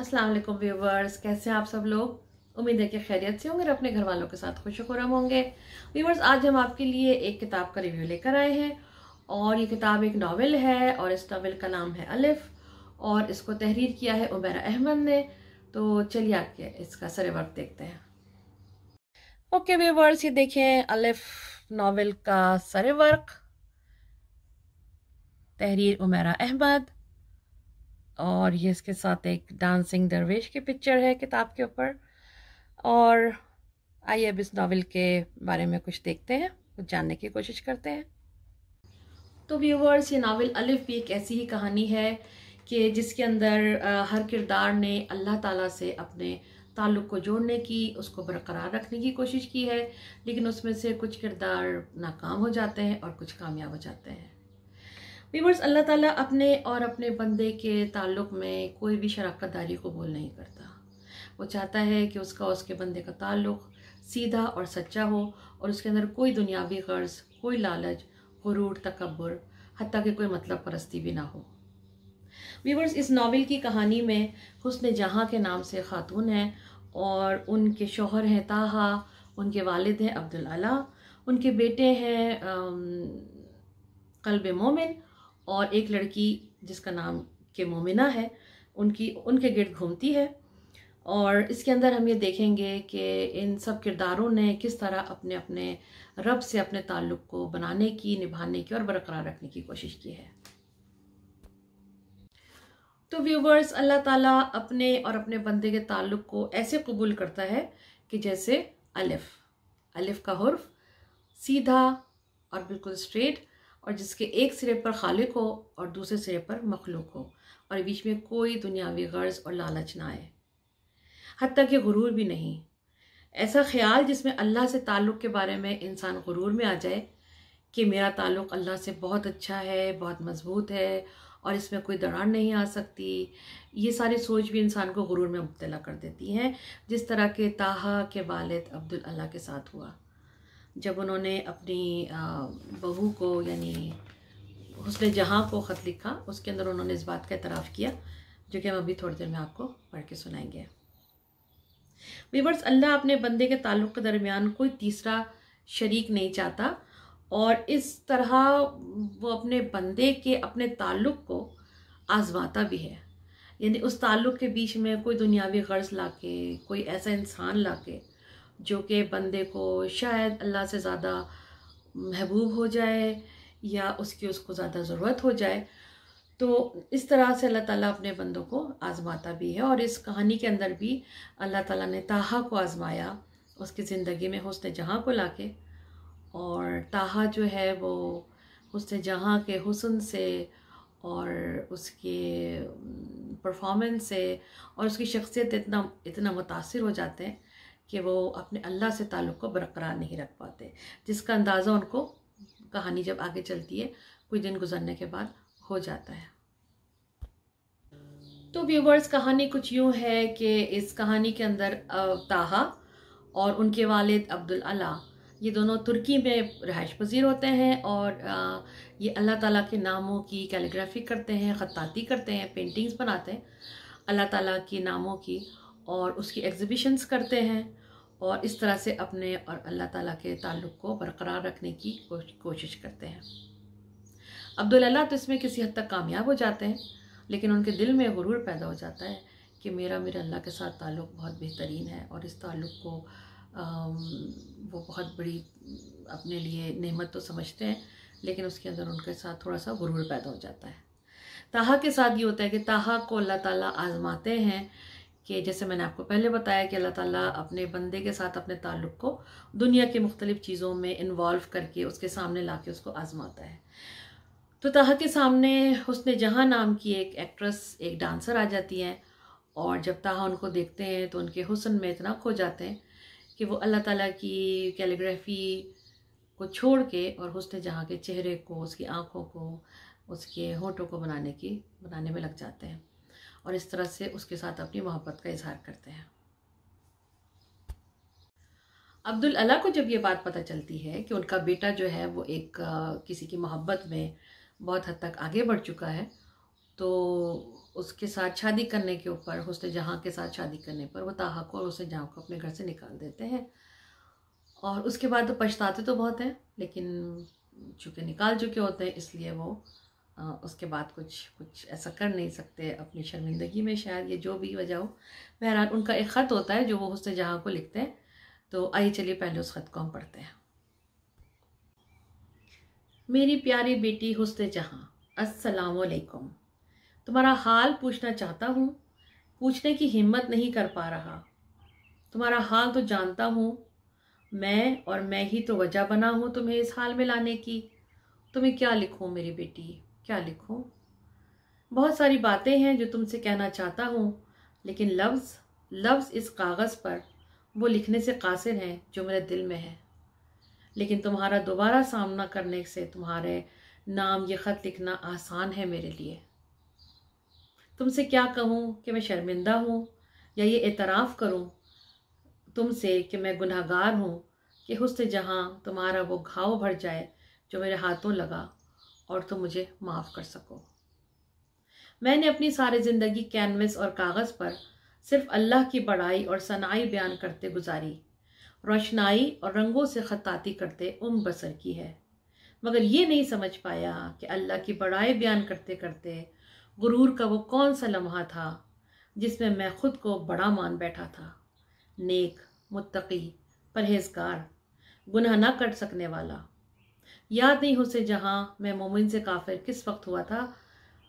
अस्सलाम वालेकुम व्यूवर्स कैसे हैं आप सब लोग उम्मीद है कि खैरियत से होंगे और अपने घर वालों के साथ खुश खुरम होंगे व्यूवर्स आज हम आपके लिए एक किताब का रिव्यू लेकर आए हैं और ये किताब एक नावल है और इस नावल का नाम है अलिफ और इसको तहरीर किया है उमेरा अहमद ने तो चलिए आपके इसका सरे वर्क देखते हैं ओके व्यूवर्स ये देखें अलिफ नावल का सरे वर्क तहरीर उमेरा अहमद और ये इसके साथ एक डांसिंग दरवेश की पिक्चर है किताब के ऊपर और आइए अब इस नावल के बारे में कुछ देखते हैं कुछ जानने की कोशिश करते हैं तो व्यूवर्स ये नावल अलिफ भी एक ऐसी ही कहानी है कि जिसके अंदर हर किरदार ने अल्लाह ताला से अपने ताल्लुक़ को जोड़ने की उसको बरकरार रखने की कोशिश की है लेकिन उसमें से कुछ किरदार नाकाम हो जाते हैं और कुछ कामयाब हो जाते हैं वीवर्स अल्लाह ताला अपने और अपने बंदे के ताल्लुक़ में कोई भी शराकत दारी कबूल नहीं करता वो चाहता है कि उसका उसके बंदे का ताल्लुक़ सीधा और सच्चा हो और उसके अंदर कोई दुनियावी कर्ज कोई लालच गुरूर तकबर हती कि कोई मतलब परस्ती भी ना हो वीवर्स इस नावल की कहानी में हुसन जहाँ के नाम से ख़ातून हैं और उनके शोहर हैं ताहा उनके वालद हैं अब्दुल उनके बेटे हैं कल्ब मोमिन और एक लड़की जिसका नाम के मोमिना है उनकी उनके गिर्द घूमती है और इसके अंदर हम ये देखेंगे कि इन सब किरदारों ने किस तरह अपने अपने रब से अपने ताल्लुक़ को बनाने की निभाने की और बरकरार रखने की कोशिश की है तो व्यूवर्स अल्लाह ताला अपने और अपने बंदे के ताल्लुक़ को ऐसे कबूल करता है कि जैसे अलिफ़ अलिफ़ का हर्फ सीधा और बिल्कुल स्ट्रेट और जिसके एक सिरे पर खालिक हो और दूसरे सिरे पर मखलूक हो और बीच में कोई दुनियावी गर्ज और लालच ना आए हती कि गुरूर भी नहीं ऐसा ख्याल जिसमें अल्लाह से ताल्लुक़ के बारे में इंसान गुरूर में आ जाए कि मेरा ताल्लुक़ अल्लाह से बहुत अच्छा है बहुत मज़बूत है और इसमें कोई दरार नहीं आ सकती ये सारी सोच भी इंसान को गुरूर में मुबतला कर देती हैं जिस तरह के ताहा के वालद अब्दुल अल्लाह के साथ हुआ जब उन्होंने अपनी बहू को यानी हसन जहाँ को ख़त लिखा उसके अंदर उन्होंने इस बात का इतराफ़ किया जो कि हम अभी थोड़ी देर में आपको पढ़ के सुनाएंगे वीवर्स अल्लाह अपने बंदे के ताल्लुक़ के दरमियान कोई तीसरा शरीक नहीं चाहता और इस तरह वो अपने बंदे के अपने ताल्लुक़ को आजमाता भी है यानी उस ताल्लुक़ के बीच में कोई दुनियावी गर्ज ला के कोई ऐसा इंसान ला के जो कि बंदे को शायद अल्लाह से ज़्यादा महबूब हो जाए या उसकी उसको ज़्यादा ज़रूरत हो जाए तो इस तरह से अल्लाह ताला अपने बंदों को आज़माता भी है और इस कहानी के अंदर भी अल्लाह ताला ने ताहा को आज़माया उसकी ज़िंदगी में हसन जहाँ को लाके और ताहा जो है वो हसन जहाँ के हुसन से और उसके परफॉर्मेंस से और उसकी शख्सियत इतना इतना मुतासर हो जाते हैं कि वो अपने अल्लाह से ताल्लुक़ को बरकरार नहीं रख पाते जिसका अंदाज़ा उनको कहानी जब आगे चलती है कुछ दिन गुजरने के बाद हो जाता है तो व्यूवर्स कहानी कुछ यूँ है कि इस कहानी के अंदर ताहा और उनके वालिद अब्दुल अला ये दोनों तुर्की में रहायश पजीर होते हैं और ये अल्लाह ताला के नामों की कैलीग्राफी करते हैं ख़ताती करते हैं पेंटिंग्स बनाते हैं अल्लाह ताला के नामों की और उसकी एग्ज़िबिशंस करते हैं और इस तरह से अपने और अल्लाह ताला के ताल्लुक़ को बरकरार रखने की कोशिश करते हैं अब्दुल्ला तो इसमें किसी हद तक कामयाब हो जाते हैं लेकिन उनके दिल में गुरूर पैदा हो जाता है कि मेरा मेरे अल्लाह के साथ ताल्लुक़ बहुत बेहतरीन है और इस ताल्लुक़ को आ, वो बहुत बड़ी अपने लिए नहमत तो समझते हैं लेकिन उसके अंदर उनके साथ थोड़ा सा गुरूर पैदा हो जाता है ताहा के साथ ये होता है कि ताहा को अल्लाह ताला आज़माते हैं कि जैसे मैंने आपको पहले बताया कि अल्लाह ताला अपने बंदे के साथ अपने ताल्लुक़ को दुनिया के मुख्तलिफ़ चीज़ों में इन्वॉल्व करके उसके सामने ला के उसको आज़माता है तो ताह के सामने उसने जहाँ नाम की एक एक्ट्रेस एक डांसर आ जाती हैं और जब तहा उनको देखते हैं तो उनके हुसन में इतना खो जाते हैं कि वो अल्लाह ताला की कैलीग्राफी को छोड़ के और हुसन जहाँ के चेहरे को उसकी आँखों को उसके होठों को बनाने की बनाने में लग जाते हैं और इस तरह से उसके साथ अपनी मोहब्बत का इजहार करते हैं अब्दुल अला को जब ये बात पता चलती है कि उनका बेटा जो है वो एक किसी की मोहब्बत में बहुत हद तक आगे बढ़ चुका है तो उसके साथ शादी करने के ऊपर हुसन जहाँ के साथ शादी करने पर वो ताहा को और हुसन जहाँ को अपने घर से निकाल देते हैं और उसके बाद तो पछताते तो बहुत हैं लेकिन चूँकि निकाल चुके होते हैं इसलिए वो उसके बाद कुछ कुछ ऐसा कर नहीं सकते अपनी शर्मिंदगी में शायद ये जो भी वजह हो बहरहाल उनका एक ख़त होता है जो वो उससे जहाँ को लिखते हैं तो आइए चलिए पहले उस ख़त को हम पढ़ते हैं मेरी प्यारी बेटी हुसन जहाँ असलकुम तुम्हारा हाल पूछना चाहता हूँ पूछने की हिम्मत नहीं कर पा रहा तुम्हारा हाल तो जानता हूँ मैं और मैं ही तो वजह बना हूँ तुम्हें इस हाल में लाने की तुम्हें क्या लिखूँ मेरी बेटी क्या लिखूं? बहुत सारी बातें हैं जो तुमसे कहना चाहता हूँ लेकिन लफ्ज़ लफ्ज़ इस कागज़ पर वो लिखने से कासिर हैं जो मेरे दिल में है लेकिन तुम्हारा दोबारा सामना करने से तुम्हारे नाम ये ख़त लिखना आसान है मेरे लिए तुमसे क्या कहूँ कि मैं शर्मिंदा हूँ या ये एतराफ़ करूँ तुमसे कि मैं गुनागार हूँ कि हुस्न जहाँ तुम्हारा वो घाव भर जाए जो मेरे हाथों लगा और तुम मुझे माफ़ कर सको मैंने अपनी सारी ज़िंदगी कैनवस और कागज़ पर सिर्फ अल्लाह की बड़ाई और सनाई बयान करते गुजारी रोशनाई और रंगों से खताती करते उम बसर की है मगर ये नहीं समझ पाया कि अल्लाह की बड़ाई बयान करते करते गुरूर का वो कौन सा लम्हा था जिसमें मैं खुद को बड़ा मान बैठा था नेक मुत्तकी परहेजगार गुनाह ना कर सकने वाला याद नहीं उसे जहाँ मैं मोमिन से काफिर किस वक्त हुआ था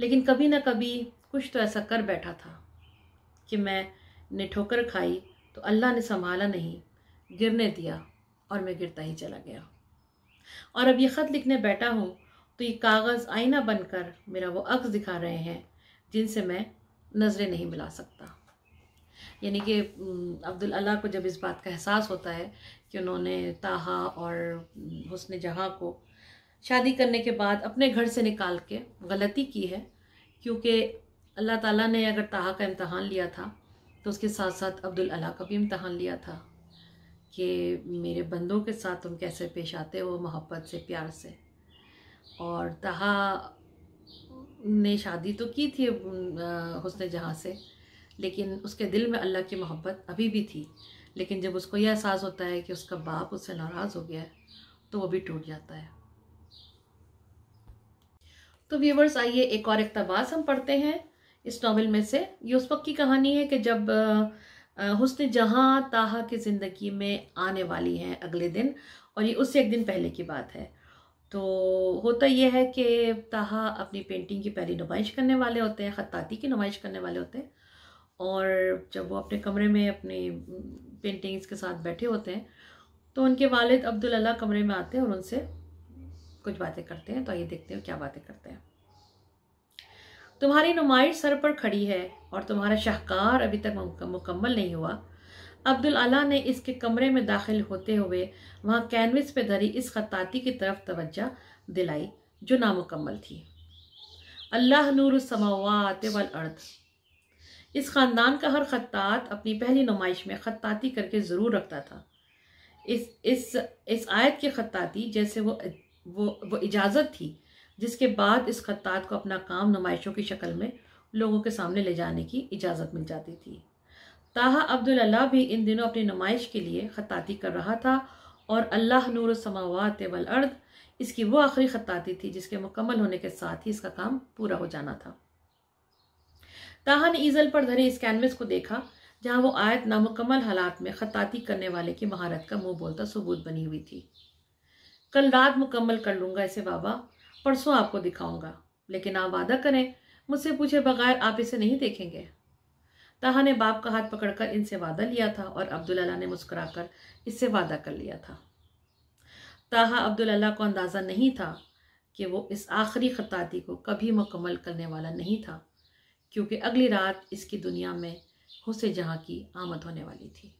लेकिन कभी ना कभी कुछ तो ऐसा कर बैठा था कि मैं ने ठोकर खाई तो अल्लाह ने संभाला नहीं गिरने दिया और मैं गिरता ही चला गया और अब ये ख़त लिखने बैठा हूँ तो ये कागज़ आईना बनकर मेरा वो अक्स दिखा रहे हैं जिनसे मैं नज़रें नहीं मिला सकता यानी कि अब्दुल अल्लाह को जब इस बात का एहसास होता है कि उन्होंने ताहा और हुसन जहाँ को शादी करने के बाद अपने घर से निकाल के गलती की है क्योंकि अल्लाह ताला ने अगर ताहा का इम्तहान लिया था तो उसके साथ साथ अब्दुल अल्लाह का भी इम्तहान लिया था कि मेरे बंदों के साथ तुम कैसे पेश आते हो मोहब्बत से प्यार से और तहा ने शादी तो की थी हुसन जहाँ से लेकिन उसके दिल में अल्लाह की मोहब्बत अभी भी थी लेकिन जब उसको यह एहसास होता है कि उसका बाप उससे नाराज़ हो गया है तो वो भी टूट जाता है तो व्यूवर्स आइए एक और इकतबास हम पढ़ते हैं इस नावल में से ये उस वक्त की कहानी है कि जब हुसन जहाँ ताहा की ज़िंदगी में आने वाली हैं अगले दिन और ये उससे एक दिन पहले की बात है तो होता यह है कि ताहा अपनी पेंटिंग की पहली नुमाइश करने वाले होते हैं ख़ताती की नुमाइश करने वाले होते हैं और जब वो अपने कमरे में अपने पेंटिंग्स के साथ बैठे होते हैं तो उनके वालिद अब्दुल अल्लाह कमरे में आते हैं और उनसे कुछ बातें करते हैं तो आइए देखते हैं क्या बातें करते हैं तुम्हारी नुमाइश सर पर खड़ी है और तुम्हारा शाहकार अभी तक मुकम्मल नहीं हुआ अब्दुल अला ने इसके कमरे में दाखिल होते हुए वहाँ कैनवस पे धरी इस खताती की तरफ तवज्जा दिलाई जो नामुकम्मल थी अल्लाह नूर समावात वल अर्थ इस ख़ानदान का हर ख़त्तात अपनी पहली नुमाइश में ख़त्ताती करके ज़रूर रखता था इस इस इस आयत की ख़त्ताती जैसे वो वो वो इजाज़त थी जिसके बाद इस ख़त्त को अपना काम नुमाइशों की शक्ल में लोगों के सामने ले जाने की इजाज़त मिल जाती थी ताहा अब्दुल्ला भी इन दिनों अपनी नुमाइश के लिए ख़त्ती कर रहा था और अल्लाह नूर समावत वलअर्द इसकी वो आखिरी ख़ताती थी जिसके मुकम्मल होने के साथ ही इसका काम पूरा हो जाना था ताहा ने ईजल पर धरे इस कैनवस को देखा जहां वो आयत नामुकम्मल हालात में खताती करने वाले की महारत का मुंह बोलता सबूत बनी हुई थी कल रात मुकम्मल कर लूँगा इसे बाबा परसों आपको दिखाऊंगा लेकिन आप वादा करें मुझसे पूछे बगैर आप इसे नहीं देखेंगे ताहा ने बाप का हाथ पकड़कर इनसे वादा लिया था और अब्दुल्ला ने मुस्कुराकर इससे वादा कर लिया था ताहा अब्दुल्ला को अंदाज़ा नहीं था कि वो इस आखिरी खताती को कभी मुकम्मल करने वाला नहीं था क्योंकि अगली रात इसकी दुनिया में हुसे जहाँ की आमद होने वाली थी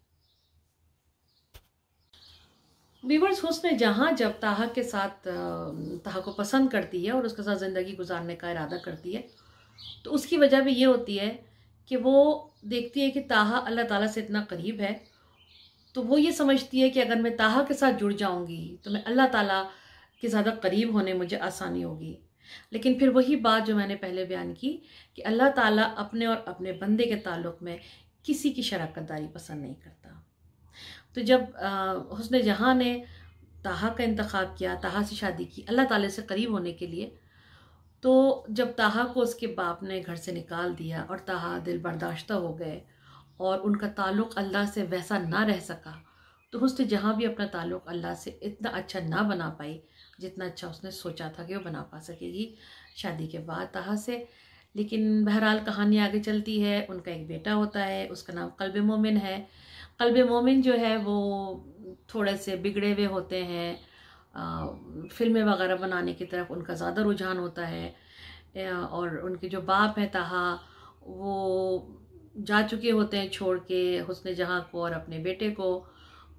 वीवर्स हुस्न जहाँ जब ताहा के साथ ताहा को पसंद करती है और उसके साथ ज़िंदगी गुजारने का इरादा करती है तो उसकी वजह भी ये होती है कि वो देखती है कि ताहा अल्लाह ताला से इतना करीब है तो वो ये समझती है कि अगर मैं ताहा के साथ जुड़ जाऊँगी तो मैं अल्लाह ताला के ज़्यादा करीब होने मुझे आसानी होगी लेकिन फिर वही बात जो मैंने पहले बयान की कि अल्लाह ताला अपने और अपने बंदे के ताल्लुक़ में किसी की शराकत दारी पसंद नहीं करता तो जब हसन जहाँ ने ताहा का इंतखब किया ताहा से शादी की अल्लाह ताला से करीब होने के लिए तो जब ताहा को उसके बाप ने घर से निकाल दिया और ताहा दिल बर्दाश्त हो गए और उनका ताल्लुक़ अल्लाह से वैसा ना रह सका तो हसन जहाँ भी अपना ताल्लुक़ अल्लाह से इतना अच्छा ना बना पाई जितना अच्छा उसने सोचा था कि वो बना पा सकेगी शादी के बाद तहा से लेकिन बहरहाल कहानी आगे चलती है उनका एक बेटा होता है उसका नाम कल्ब मोमिन है कल्ब मोमिन जो है वो थोड़े से बिगड़े हुए होते हैं फिल्में वगैरह बनाने की तरफ उनका ज़्यादा रुझान होता है और उनके जो बाप हैं तहा वो जा चुके होते हैं छोड़ के हुसन जहाँ को और अपने बेटे को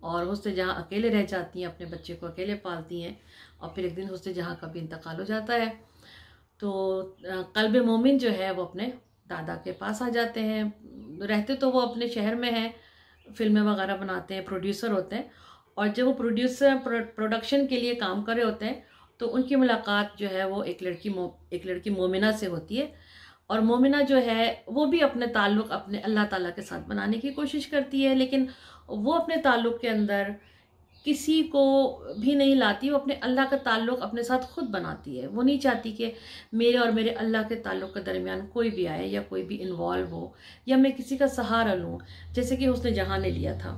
और हौसले जहाँ अकेले रह जाती हैं अपने बच्चे को अकेले पालती हैं और फिर एक दिन हौसले जहाँ का भी इंतकाल हो जाता है तो कल्ब मोमिन जो है वो अपने दादा के पास आ जाते हैं रहते तो वो अपने शहर में हैं फिल्में वगैरह बनाते हैं प्रोड्यूसर होते हैं और जब वो प्रोड्यूसर प्रोडक्शन के लिए काम कर रहे होते हैं तो उनकी मुलाकात जो है वो एक लड़की मो एक लड़की मोमिना से होती है और मोमिना जो है वो भी अपने ताल्लुक़ अपने अल्लाह ताला के साथ बनाने की कोशिश करती है लेकिन वो अपने ताल्लुक़ के अंदर किसी को भी नहीं लाती वो अपने अल्लाह का ताल्लुक़ अपने साथ खुद बनाती है वो नहीं चाहती कि मेरे और मेरे अल्लाह के ताल्लुक़ के दरमियान कोई भी आए या कोई भी इन्वॉल्व हो या मैं किसी का सहारा लूँ जैसे कि उसने जहाँ ने लिया था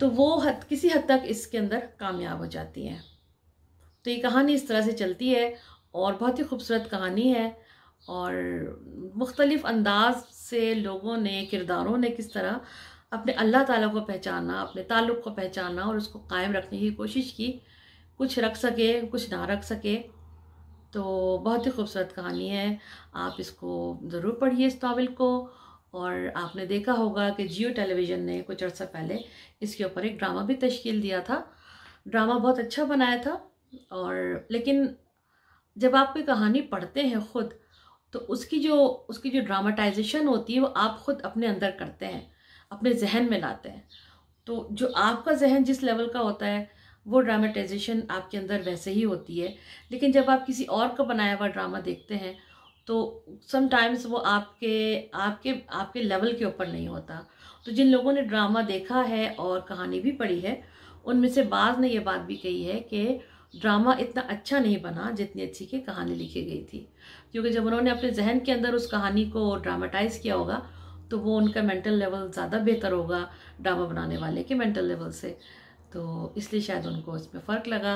तो वो हद किसी हद तक इसके अंदर कामयाब हो जाती हैं तो ये कहानी इस तरह से चलती है और बहुत ही खूबसूरत कहानी है और मुख्तलिफ़ अंदाज से लोगों ने किरदारों ने किस तरह अपने अल्लाह ताला को पहचाना अपने ताल्लुक़ को पहचाना और उसको कायम रखने की कोशिश की कुछ रख सके कुछ ना रख सके तो बहुत ही खूबसूरत कहानी है आप इसको ज़रूर पढ़िए इस नावल को और आपने देखा होगा कि जियो टेलीविज़न ने कुछ अर्सा पहले इसके ऊपर एक ड्रामा भी तश्कील दिया था ड्रामा बहुत अच्छा बनाया था और लेकिन जब आप कोई कहानी पढ़ते हैं ख़ुद तो उसकी जो उसकी जो ड्रामाटाइजेशन होती है वो आप ख़ुद अपने अंदर करते हैं अपने जहन में लाते हैं तो जो आपका जहन जिस लेवल का होता है वो ड्रामेटाइजेशन आपके अंदर वैसे ही होती है लेकिन जब आप किसी और का बनाया हुआ ड्रामा देखते हैं तो समटाइम्स वो आपके आपके आपके लेवल के ऊपर नहीं होता तो जिन लोगों ने ड्रामा देखा है और कहानी भी पढ़ी है उनमें से बाज़ ने ये बात भी कही है कि ड्रामा इतना अच्छा नहीं बना जितनी अच्छी की कहानी लिखी गई थी क्योंकि जब उन्होंने अपने जहन के अंदर उस कहानी को ड्रामाटाइज किया होगा तो वो उनका मेंटल लेवल ज़्यादा बेहतर होगा ड्रामा बनाने वाले के मेंटल लेवल से तो इसलिए शायद उनको इसमें फ़र्क लगा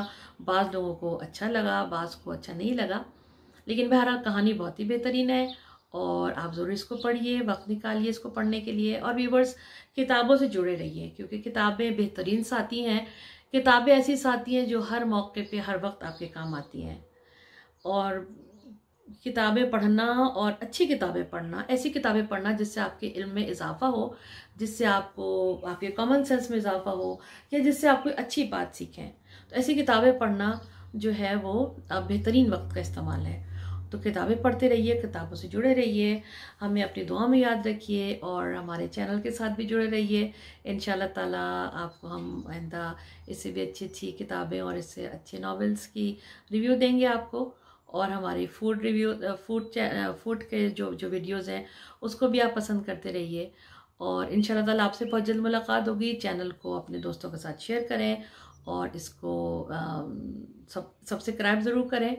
बाज़ लोगों को अच्छा लगा बाज़ को अच्छा नहीं लगा लेकिन बहरहाल कहानी बहुत ही बेहतरीन है और आप ज़रूर इसको पढ़िए वक्त निकालिए इसको पढ़ने के लिए और व्यूवर्स किताबों से जुड़े रहिए क्योंकि किताबें बेहतरीन साथी हैं किताबें ऐसी साथी हैं जो हर मौके पे हर वक्त आपके काम आती हैं और किताबें पढ़ना और अच्छी किताबें पढ़ना ऐसी किताबें पढ़ना जिससे आपके इल्म में इजाफा हो जिससे आपको आपके कॉमन सेंस में इजाफा हो या जिससे आप कोई अच्छी बात सीखें तो ऐसी किताबें पढ़ना जो है वो बेहतरीन वक्त का इस्तेमाल है तो किताबें पढ़ते रहिए किताबों से जुड़े रहिए हमें अपनी दुआ में याद रखिए और हमारे चैनल के साथ भी जुड़े रहिए इन ताला आपको हम आइंदा इससे भी अच्छी अच्छी किताबें और इससे अच्छे नॉवेल्स की रिव्यू देंगे आपको और हमारी फूड रिव्यू फूड फूड के जो जो वीडियोस हैं उसको भी आप पसंद करते रहिए और इन ताला आपसे बहुत जल्द मुलाकात होगी चैनल को अपने दोस्तों के साथ शेयर करें और इसको सब सब्सक्राइब ज़रूर करें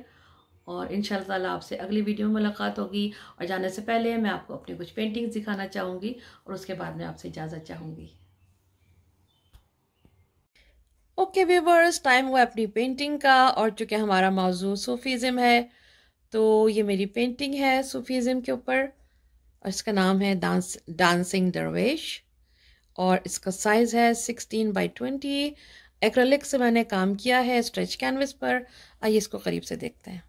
और इन ताला आपसे अगली वीडियो में मुलाकात होगी और जाने से पहले मैं आपको अपनी कुछ पेंटिंग्स दिखाना चाहूँगी और उसके बाद में आपसे इजाज़त चाहूँगी ओके व्यूवर्स टाइम हुआ अपनी पेंटिंग का और चूँकि हमारा मौजू सूफीज़म है तो ये मेरी पेंटिंग है सूफीज़म के ऊपर और इसका नाम है डांस डांसिंग दरवेश और इसका साइज़ है सिक्सटीन बाई ट्वेंटी एक्रेलिक से मैंने काम किया है स्ट्रेच कैनवस पर आइए इसको करीब से देखते हैं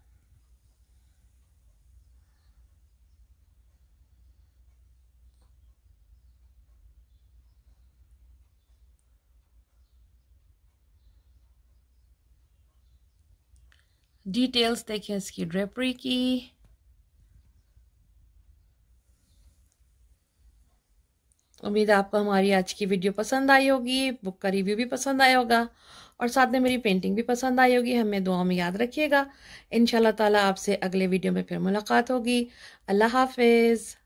डिटेल्स देखें इसकी ड्रेपरी की उम्मीद है आपको हमारी आज की वीडियो पसंद आई होगी बुक का रिव्यू भी पसंद आया होगा और साथ में मेरी पेंटिंग भी पसंद आई होगी हमें दुआ में याद रखिएगा इन ताला आपसे अगले वीडियो में फिर मुलाकात होगी अल्लाह हाफिज़